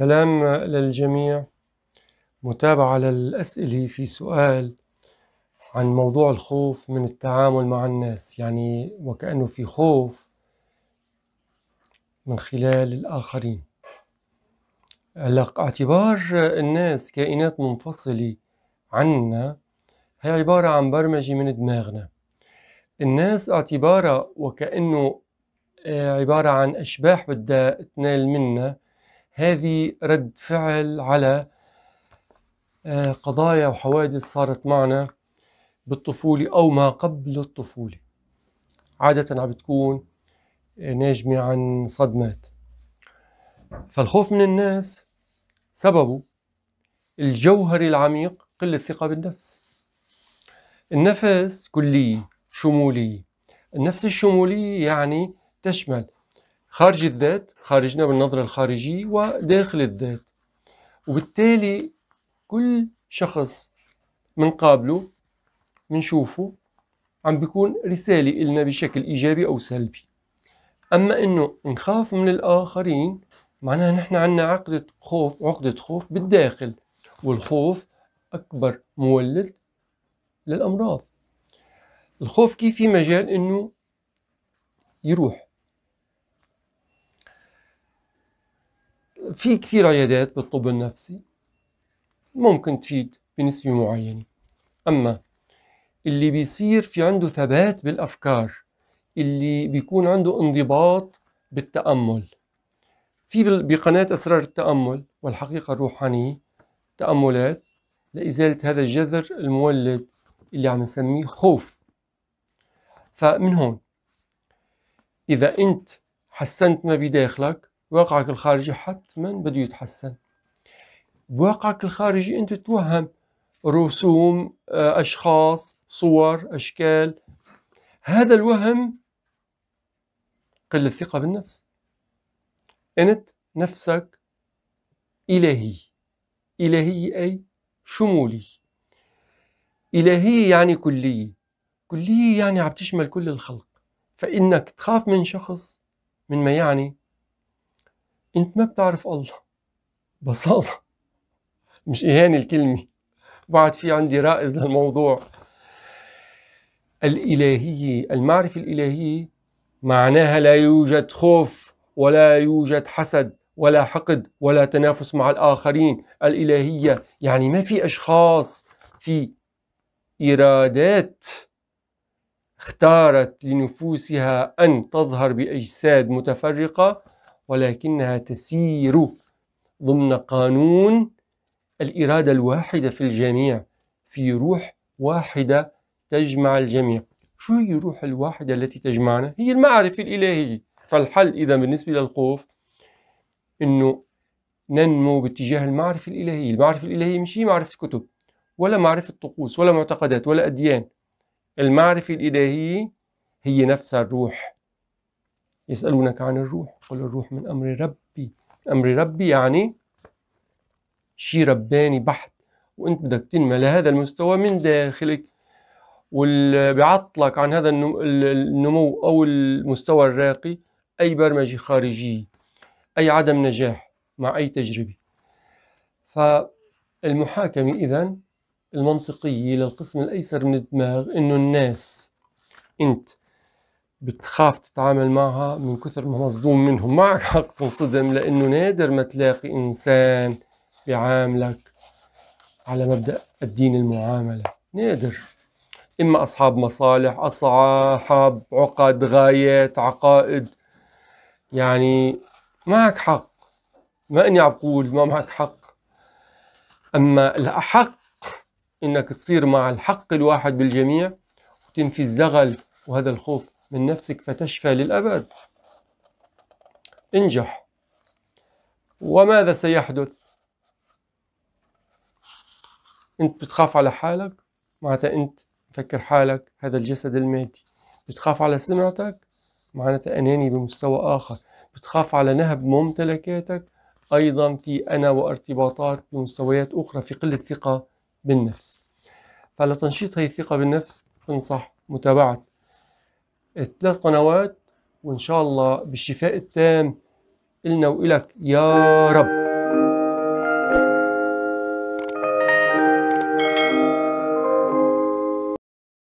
سلام للجميع متابعة للأسئلة في سؤال عن موضوع الخوف من التعامل مع الناس يعني وكأنه في خوف من خلال الآخرين هلا اعتبار الناس كائنات منفصلة عنا هي عبارة عن برمجة من دماغنا الناس اعتبارها وكأنه آه، عبارة عن أشباح بدها تنال منا هذه رد فعل على آه، قضايا وحوادث صارت معنا بالطفولة أو ما قبل الطفولة عادة عم بتكون ناجمة عن صدمات فالخوف من الناس سببه الجوهري العميق قلة الثقة بالنفس النفس كلية شمولية النفس الشمولية يعني تشمل خارج الذات خارجنا بالنظرة الخارجية وداخل الذات وبالتالي كل شخص منقابله منشوفه عم بيكون رسالة إلنا بشكل إيجابي أو سلبي أما إنه نخاف من الآخرين معناها نحن عنا عقدة خوف عقدة خوف بالداخل والخوف أكبر مولد للأمراض الخوف كيف في مجال إنه يروح في كثير عيادات بالطب النفسي ممكن تفيد بنسبة معينة أما اللي بيصير في عنده ثبات بالأفكار اللي بيكون عنده انضباط بالتأمل في بقناة أسرار التأمل والحقيقة الروحانية تأملات لإزالة هذا الجذر المولد اللي عم نسميه خوف فمن هون إذا أنت حسنت ما بداخلك واقعك الخارجي حتما بده يتحسن بواقعك الخارجي أنت تتوهم رسوم آه، أشخاص صور أشكال هذا الوهم قل الثقه بالنفس أنت نفسك إلهي إلهي أي شمولي إلهي يعني كلي كلي يعني عم تشمل كل الخلق فإنك تخاف من شخص من ما يعني انت ما بتعرف الله بساطة مش إهانة الكلمة بعد في عندي رائز للموضوع الإلهية المعرفة الإلهية معناها لا يوجد خوف ولا يوجد حسد ولا حقد ولا تنافس مع الآخرين الإلهية يعني ما في أشخاص في إرادات اختارت لنفوسها أن تظهر بأجساد متفرقة ولكنها تسير ضمن قانون الإرادة الواحدة في الجميع في روح واحدة تجمع الجميع شو هي الروح الواحدة التي تجمعنا؟ هي المعرفة الإلهية فالحل إذا بالنسبة للخوف أنه ننمو باتجاه المعرفة الإلهية المعرفة الإلهية مش هي معرفة كتب ولا معرفة طقوس ولا معتقدات ولا أديان المعرفة الإلهية هي نفسها الروح يسألونك عن الروح قل الروح من أمر ربي أمر ربي يعني شيء رباني بحت وانت بدك تنمى لهذا المستوى من داخلك واللي بيعطلك عن هذا النمو او المستوى الراقي اي برمجه خارجيه اي عدم نجاح مع اي تجربه فالمحاكمه اذا المنطقيه للقسم الايسر من الدماغ انه الناس انت بتخاف تتعامل معها من كثر ما مصدوم منهم معك حق تنصدم لأنه نادر ما تلاقي إنسان بيعاملك على مبدأ الدين المعاملة نادر إما أصحاب مصالح أصحاب عقد غايات عقائد يعني معك حق ما إني عم بقول ما معك حق أما الأحق إنك تصير مع الحق الواحد بالجميع وتنفي الزغل وهذا الخوف من نفسك فتشفى للأبد انجح وماذا سيحدث انت بتخاف على حالك معناتها انت فكر حالك هذا الجسد المادي بتخاف على سمعتك معناتها أناني بمستوى آخر بتخاف على نهب ممتلكاتك أيضا في أنا وارتباطات بمستويات أخرى في قلة ثقة بالنفس فلتنشيط هي الثقة بالنفس تنصح متابعة الثلاث قنوات وإن شاء الله بالشفاء التام إلنا وإلك يا رب